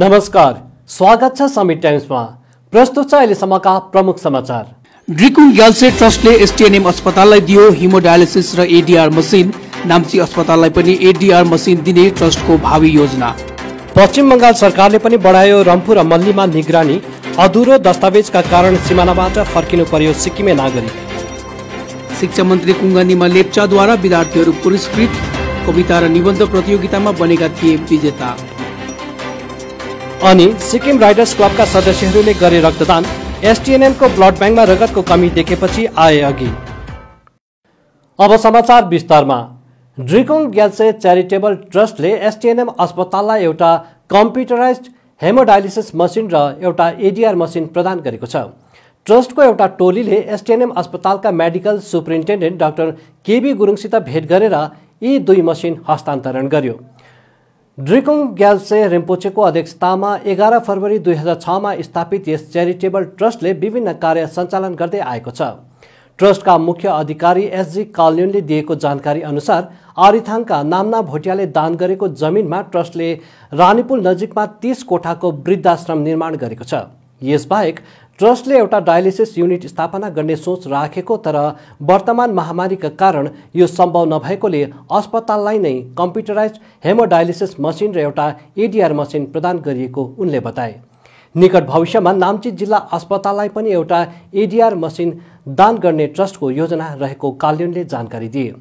नमस्कार स्वागत छ समिट टाइम्समा प्रस्तुत छ अहिलेसम्मका प्रमुख समाचार ड्रिकुन ग्याल्से ट्रस्टले एसटिएनएम अस्पताललाई दियो हिमोडायलिसिस र एडिआर मसिन नाम्ची अस्पताललाई पनि एडिआर मसिन दिने ट्रस्टको भावी योजना पश्चिम बङ्गाल सरकारले पनि बढायो रम्फू र मल्लीमा निगरानी अधुरो दस्तावेजका कारण सिमानाबाट फर्किनु पर्यो सिक्किमे नागरिक शिक्षा मन्त्री कुङ्गानिमा लेप्चाद्वारा विद्यार्थीहरू पुरस्कृत कविता र निबन्ध प्रतियोगितामा बनेका थिए विजेता अनि सिक्किम राइडर्स क्लबका सदस्यहरूले गरे रक्तदान एसटीएनएमको ब्लड ब्याङ्कमा रगतको कमी देखेपछि आए अघि अब समाचार विस्तारमा ड्रिकोङ ग्यासे च्यारिटेबल ट्रस्टले एसटिएनएम अस्पताललाई एउटा कम्प्युटराइज हेमोडायलिसिस मसिन र एउटा एडिआर मसिन प्रदान गरेको छ ट्रस्टको एउटा टोलीले एसटिएनएम अस्पतालका मेडिकल सुप्रिन्टेन्डेन्ट डाक्टर केबी गुरुङसित भेट गरेर यी दुई मसिन हस्तान्तरण गर्यो ड्रिकुङ ग्याल्से रेम्पोचेको अध्यक्षतामा एघार फरवरी दुई हजार छमा स्थापित यस च्यारिटेबल ट्रस्टले विभिन्न कार्य सञ्चालन गर्दै आएको छ ट्रस्टका मुख्य अधिकारी एसजी काल्युनले दिएको जानकारी अनुसार आरिथाङका नामना भोटियाले दान गरेको जमिनमा ट्रस्टले रानीपुल नजिकमा तीस कोठाको वृद्धाश्रम निर्माण गरेको छ यसबाहेक ट्रस्टले एउटा डायलिसिस युनिट स्थापना गर्ने सोच राखेको तर वर्तमान महामारीका कारण यो सम्भव नभएकोले अस्पताललाई नै कम्प्युटराइज हेमोडायलिसिस मसिन र एउटा एडिआर मसिन प्रदान गरिएको उनले बताए निकट भविष्यमा नाम्ची जिल्ला अस्पताललाई पनि एउटा एडिआर मसिन दान गर्ने ट्रस्टको योजना रहेको काल्युनले जानकारी दिए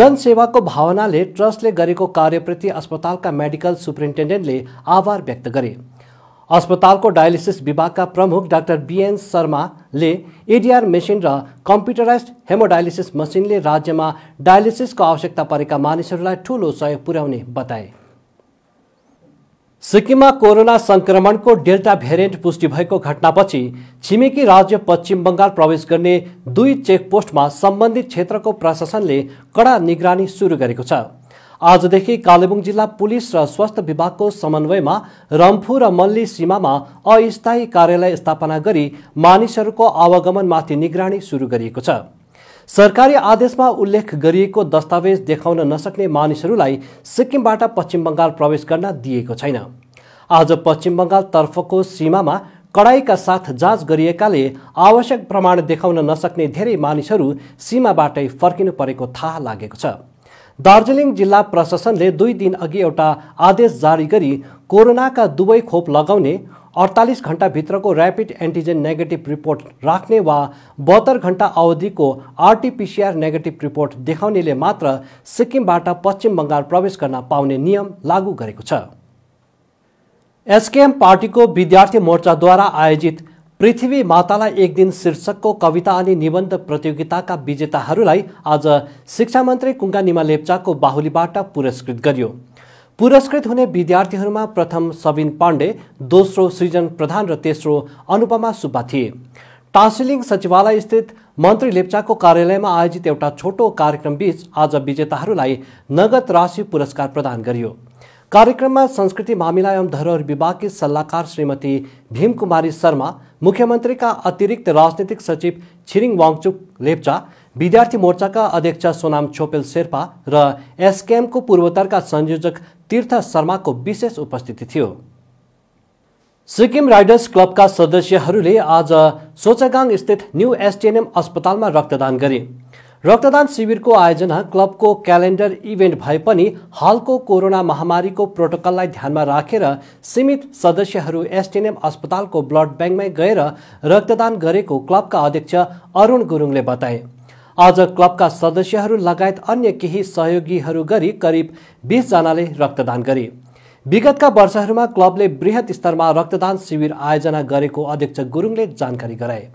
जनसेवाको भावनाले ट्रस्टले गरेको कार्यप्रति अस्पतालका मेडिकल सुप्रिन्टेन्डेन्टले आभार व्यक्त गरे अस्पतालको डायलिसिस विभागका प्रमुख डाक्टर बिएन शर्माले एडिआर मेसिन र कम्प्युटराइज हेमोडायलिसिस मसिनले राज्यमा डायलिसिसको आवश्यकता परेका मानिसहरूलाई ठूलो सहयोग पुर्याउने बताए सिक्किममा कोरोना सङ्क्रमणको डेल्टा भेरिएन्ट पुष्टि भएको घटनापछि छिमेकी राज्य पश्चिम बङ्गाल प्रवेश गर्ने दुई चेकपोस्टमा सम्बन्धित क्षेत्रको प्रशासनले कडा निगरानी सुरु गरेको छ आजदेखि कालेबुङ जिल्ला पुलिस र स्वास्थ्य विभागको समन्वयमा रम्फू र मल्ली सीमामा अस्थायी कार्यालय स्थापना गरी मानिसहरूको आवागमनमाथि निगरानी सुरु गरिएको छ सरकारी आदेशमा उल्लेख गरिएको दस्तावेज देखाउन नसक्ने मानिसहरूलाई सिक्किमबाट पश्चिम बङ्गाल प्रवेश गर्न दिएको छैन आज पश्चिम तर्फको सीमामा कड़ाईका साथ जाँच गरिएकाले आवश्यक प्रमाण देखाउन नसक्ने धेरै मानिसहरू सीमाबाटै फर्किनु परेको थाहा लागेको छ दार्जिलिङ जिल्ला प्रशासनले दुई दिन अघि एउटा आदेश जारी गरी कोरोनाका दुवै खोप लगाउने अडतालिस घन्टाभित्रको ऱ्यापिड एन्टिजेन नेगेटिभ रिपोर्ट राख्ने वा बहत्तर घन्टा अवधिको आरटिपिसिआर नेगेटिभ रिपोर्ट देखाउनेले मात्र सिक्किमबाट पश्चिम बङ्गाल प्रवेश गर्न पाउने नियम लागू गरेको छ एसकेएम पार्टीको विद्यार्थी मोर्चाद्वारा आयोजित पृथ्वी मातालाई एक दिन शीर्षकको कविता अनि निबन्ध प्रतियोगिताका विजेताहरूलाई आज शिक्षा मन्त्री कुङ्गा निमा लेप्चाको बाहुलीबाट पुरस्कृत गरियो पुरस्कृत हुने विद्यार्थीहरूमा प्रथम सबिन पाण्डे दोस्रो सृजन प्रधान र तेस्रो अनुपमा सुब्बा थिए टासिलिङ सचिवालय स्थित मन्त्री लेप्चाको कार्यालयमा आयोजित एउटा छोटो कार्यक्रमबीच आज विजेताहरूलाई नगद राशि पुरस्कार प्रदान गरियो कार्यक्रममा संस्कृति मामिला एवं धरोहर विभागकी सल्लाहकार श्रीमती भीमकुमारी शर्मा मुख्यमन्त्रीका अतिरिक्त राजनीतिक सचिव छिरिङ वाङचुक लेप्चा विद्यार्थी मोर्चाका अध्यक्ष सोनाम छोपेल शेर्पा र एसकेएमको पूर्वोत्तरका संयोजक तीर्थ शर्माको विशेष उपस्थिति थियो सिक्किम राइडर्स क्लबका सदस्यहरूले आज सोचागाङस्थित स्थित न्यू एसटिएनएम अस्पतालमा रक्तदान गरे रक्तदान शिविरको आयोजना क्लबको क्यालेन्डर इभेन्ट भए पनि हालको कोरोना महामारीको प्रोटोकललाई ध्यानमा राखेर रा, सीमित सदस्यहरू एसटिएनएम अस्पतालको ब्लड ब्याङ्कमै गएर रक्तदान गरेको क्लबका अध्यक्ष अरुण गुरुङले बताए आज क्लबका सदस्यहरू लगायत अन्य केही सहयोगीहरू गरी करिब बिसजनाले रक्तदान गरे विगतका वर्षहरूमा क्लबले वृहत स्तरमा रक्तदान शिविर आयोजना गरेको अध्यक्ष गुरुङले जानकारी गराए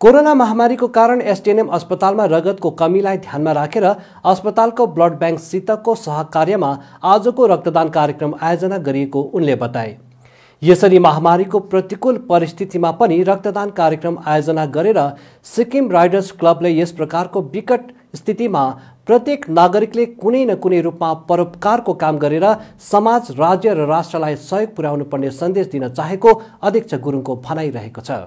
कोरोना महामारीको कारण एसटिएनएम अस्पतालमा रगतको कमीलाई ध्यानमा राखेर अस्पतालको ब्लड ब्याङ्कसितको सहकार्यमा आजको रक्तदान कार्यक्रम आयोजना गरिएको उनले बताए यसरी महामारीको प्रतिकूल परिस्थितिमा पनि रक्तदान कार्यक्रम आयोजना गरेर सिक्किम राइडर्स क्लबले यस प्रकारको विकट स्थितिमा प्रत्येक नागरिकले कुनै न कुनै रूपमा परोपकारको काम गरेर समाज राज्य र राष्ट्रलाई सहयोग पुर्याउनु पर्ने सन्देश दिन चाहेको अध्यक्ष गुरुङको भनाइरहेको छ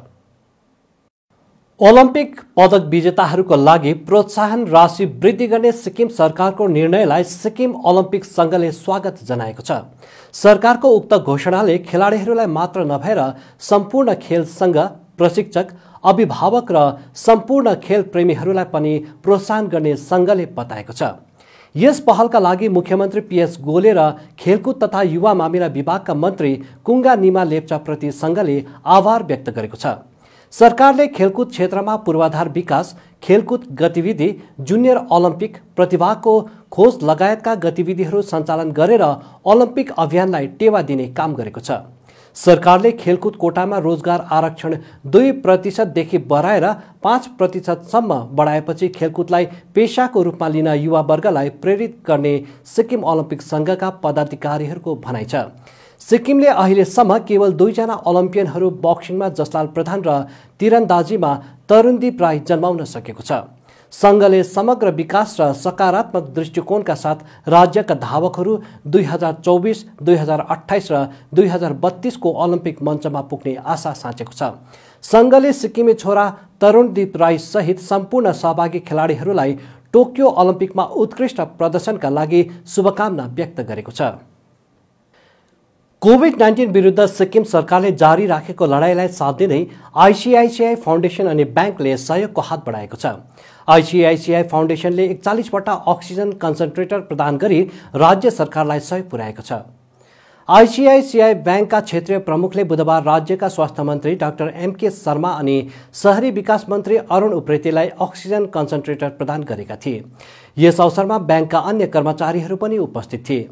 ओलम्पिक पदक विजेताहरूको लागि प्रोत्साहन राशि वृद्धि गर्ने सिक्किम सरकारको निर्णयलाई सिक्किम ओलम्पिक सङ्घले स्वागत जनाएको छ सरकारको उक्त घोषणाले खेलाडीहरूलाई मात्र नभएर सम्पूर्ण खेल सङ्घ प्रशिक्षक अभिभावक र सम्पूर्ण खेल प्रेमीहरूलाई पनि प्रोत्साहन गर्ने सङ्घले बताएको छ यस पहलका लागि मुख्यमन्त्री पिएस गोले र खेलकुद तथा युवा मामिला विभागका मन्त्री कुङ्गा निमा लेप्चाप्रति सङ्घले आभार व्यक्त गरेको छ सरकारले खेलकुद क्षेत्रमा पूर्वाधार विकास खेलकुद गतिविधि जुनियर ओलम्पिक प्रतिभाको खोज लगायतका गतिविधिहरू सञ्चालन गरेर ओलम्पिक अभियानलाई टेवा दिने काम गरेको छ सरकारले खेलकुद कोटामा रोजगार आरक्षण दुई प्रतिशतदेखि बढाएर पाँच प्रतिशतसम्म बढाएपछि खेलकुदलाई पेसाको रूपमा लिन युवावर्गलाई प्रेरित गर्ने सिक्किम ओलम्पिक सङ्घका पदाधिकारीहरूको भनाइ छ सिक्किमले अहिलेसम्म केवल दुईजना ओलम्पियनहरू बक्सिङमा जसलाल प्रधान र तिरन्दाजीमा तरुणदीप राई जन्माउन सकेको छ सङ्घले समग्र विकास र सकारात्मक दृष्टिकोणका साथ राज्यका धावकहरू दुई हजार चौबिस दुई हजार अठाइस र दुई हजार बत्तिसको ओलम्पिक मञ्चमा पुग्ने आशा साँचेको छ सङ्घले सिक्किमे छोरा तरुणदीप सहित सम्पूर्ण सहभागी खेलाडीहरूलाई टोकियो ओलम्पिकमा उत्कृष्ट प्रदर्शनका लागि शुभकामना व्यक्त गरेको छ कोभिड नाइन्टिन विरुद्ध सिक्किम सरकारले जारी राखेको लडाइँलाई साथ दिँदै आइसिआइसिआई फाउन्डेसन अनि ब्याङ्कले सहयोगको हात बढाएको छ आइसिआइसिआई फाउन्डेसनले एकचालिसवटा अक्सिजन कन्सन्ट्रेटर प्रदान गरी राज्य सरकारलाई सहयोग पुर्याएको छ आइसिआइसिआई ब्याङ्कका क्षेत्रीय प्रमुखले बुधबार राज्यका स्वास्थ्य मन्त्री डाक्टर एमके शर्मा अनि सहरी विकास मन्त्री अरुण उप्रेतीलाई अक्सिजन कन्सन्ट्रेटर प्रदान गरेका थिए यस अवसरमा ब्याङ्कका अन्य कर्मचारीहरू पनि उपस्थित थिए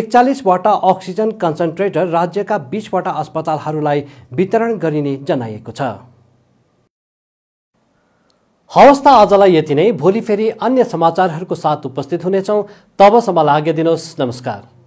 एकचालिसवटा अक्सिजन कन्सन्ट्रेटर राज्यका बिसवटा अस्पतालहरूलाई वितरण गरिने जनाइएको छ हवस् आजलाई यति नै भोलि फेरि अन्य समाचारहरूको साथ उपस्थित हुनेछौँ तबसम्म लागिदिनुहोस् नमस्कार